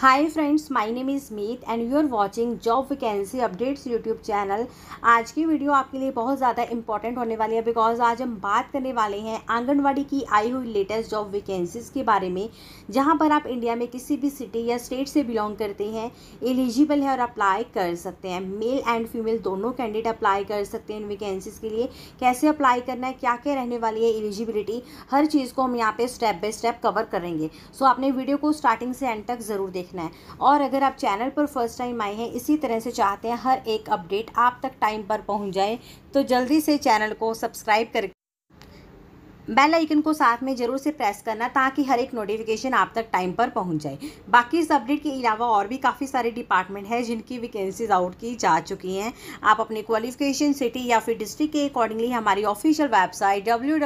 hi friends my name is Meet and you are watching job vacancy updates YouTube channel आज की video आपके लिए बहुत ज़्यादा इंपॉर्टेंट होने वाली है बिकॉज आज हम बात करने वाले हैं आंगनवाड़ी की आई हुई लेटेस्ट जॉब वैकेंसीज़ के बारे में जहां पर आप इंडिया में किसी भी सिटी या स्टेट से बिलोंग करते हैं एलिजिबल है और अप्लाई कर सकते हैं मेल एंड फीमेल दोनों कैंडिडेट अप्लाई कर सकते हैं इन वैकेंसीज़ के लिए कैसे अप्लाई करना है क्या क्या रहने वाली है एलिजिबिलिटी हर चीज़ को हम यहाँ पर स्टेप बाय स्टेप कवर करेंगे सो so, आपने वीडियो को स्टार्टिंग से एंड तक ज़रूर देखें देखना है और अगर आप चैनल पर फर्स्ट टाइम आए हैं इसी तरह से चाहते हैं हर एक अपडेट आप तक टाइम पर पहुँच जाए तो जल्दी से चैनल को सब्सक्राइब कर बेल आइकन को साथ में ज़रूर से प्रेस करना ताकि हर एक नोटिफिकेशन आप तक टाइम पर पहुँच जाए बाकी इस अपडेट के अलावा और भी काफ़ी सारे डिपार्टमेंट हैं जिनकी वैकेंसीज आउट की जा चुकी हैं आप अपने क्वालिफिकेशन सिटी या फिर डिस्ट्रिक्ट के अकॉर्डिंगली हमारी ऑफिशियल वेबसाइट डब्ल्यू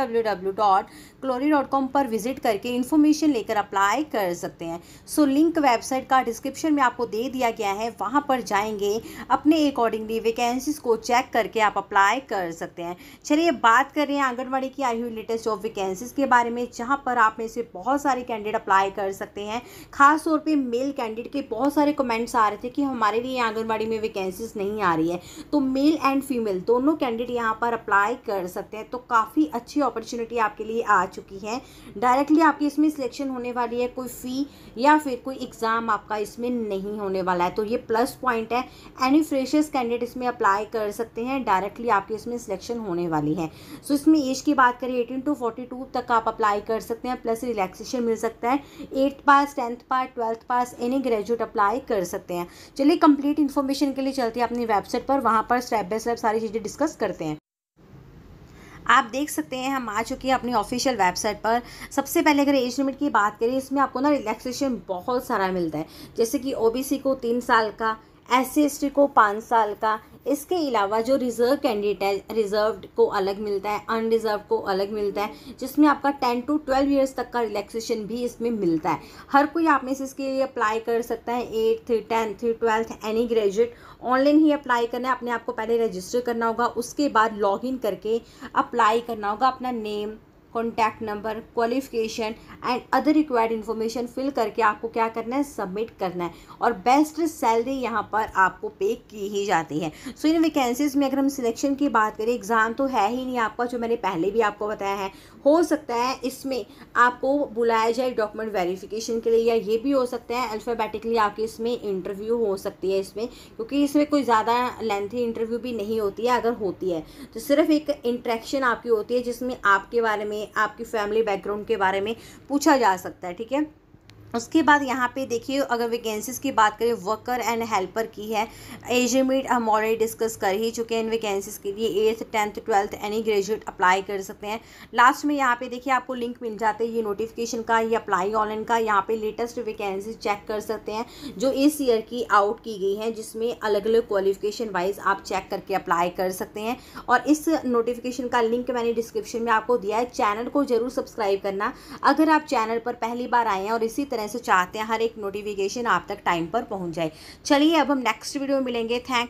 पर विजिट करके इन्फॉर्मेशन लेकर अप्लाई कर सकते हैं सो लिंक वेबसाइट का डिस्क्रिप्शन में आपको दे दिया गया है वहाँ पर जाएंगे अपने अकॉर्डिंगली वैकेंसीज को चेक करके आप अप्लाई कर सकते हैं चलिए बात कर रहे हैं आंगनबाड़ी की आई हुई लेटेस्ट जॉब वैकेंसीज़ के बारे में जहाँ पर आप में से बहुत सारे कैंडिडेट अप्लाई कर सकते हैं खास तौर पे मेल कैंडिडेट के बहुत सारे कमेंट्स आ रहे थे कि हमारे लिए आंगनबाड़ी में वैकेंसीज नहीं आ रही है तो मेल एंड फीमेल दोनों कैंडिडेट यहाँ पर अप्लाई कर सकते हैं तो काफ़ी अच्छी अपॉर्चुनिटी आपके लिए आ चुकी है डायरेक्टली आपकी इसमें सिलेक्शन होने वाली है कोई फ़ी या फिर कोई एग्ज़ाम आपका इसमें नहीं होने वाला है तो ये प्लस पॉइंट है एनी फ्रेशर्स कैंडिडेट इसमें अप्लाई कर सकते हैं डायरेक्टली आपके इसमें सिलेक्शन होने वाली है सो so, इसमें एज की बात करें 18 टू तो टू फोर्टी टू तक आप अप्लाई कर सकते हैं प्लस रिलैक्सेशन मिल सकता है eighth pass tenth pass twelfth pass any graduate apply कर सकते हैं चलिए कंप्लीट इन्फॉर्मेशन के लिए चलते हैं अपनी वेबसाइट पर वहाँ पर स्टेप बाय स्टेप सारी चीज़ें डिस्कस करते हैं आप देख सकते हैं हम आ चुके हैं अपनी ऑफिशियल वेबसाइट पर सबसे पहले अगर एज लिमिट की बात करें इसमें आपको ना रिलैक्सेशन बहुत सारा मिलता है जैसे कि ओबीसी को तीन साल का एस सी को पाँच साल का इसके अलावा जो रिज़र्व कैंडिडेट है रिज़र्व को अलग मिलता है अनरिज़र्व को अलग मिलता है जिसमें आपका टेन टू ट्वेल्व ईयर्स तक का रिलैक्सेशन भी इसमें मिलता है हर कोई आप में से इसके लिए अप्लाई कर सकता है eighth tenth twelfth any graduate online ही अप्लाई करना है अपने आप को पहले रजिस्टर करना होगा उसके बाद लॉग इन करके अप्लाई करना होगा अपना name contact number qualification and other required information fill करके आपको क्या करना है सबमिट करना है और बेस्ट सैलरी यहाँ पर आपको पे की ही जाती है सो इन वैकेंसीज़ में अगर हम सिलेक्शन की बात करें एग्ज़ाम तो है ही नहीं आपका जो मैंने पहले भी आपको बताया है हो सकता है इसमें आपको बुलाया जाए डॉक्यूमेंट वेरिफिकेशन के लिए या ये भी हो सकता है अल्फ़ाबेटिकली आपके इसमें इंटरव्यू हो सकती है इसमें क्योंकि इसमें कोई ज़्यादा लेंथी इंटरव्यू भी नहीं होती है अगर होती है तो सिर्फ एक इंट्रैक्शन आपकी होती है जिसमें आपके बारे में आपकी फैमिली बैकग्राउंड के बारे में पूछा जा सकता है ठीक है उसके बाद यहाँ पे देखिए अगर वैकेंसीज़ की बात करें वर्कर एंड हेल्पर की है एज हम ऑलरेडी डिस्कस कर ही चुके हैं इन वैकेंसीज़ के लिए eighth tenth twelfth any graduate apply कर सकते हैं लास्ट में यहाँ पे देखिए आपको लिंक मिल जाता है ये नोटिफिकेशन का ये अप्लाई ऑनलाइन का यहाँ पे लेटेस्ट वैकेंसीज चेक कर सकते हैं जो इस ईयर की आउट की गई है जिसमें अलग अलग क्वालिफिकेशन वाइज आप चेक करके अप्लाई कर सकते हैं और इस नोटिफिकेशन का लिंक मैंने डिस्क्रिप्शन में आपको दिया है चैनल को ज़रूर सब्सक्राइब करना अगर आप चैनल पर पहली बार आए हैं और इसी तरह से चाहते हैं हर एक नोटिफिकेशन आप तक टाइम पर पहुंच जाए चलिए अब हम नेक्स्ट वीडियो में मिलेंगे थैंक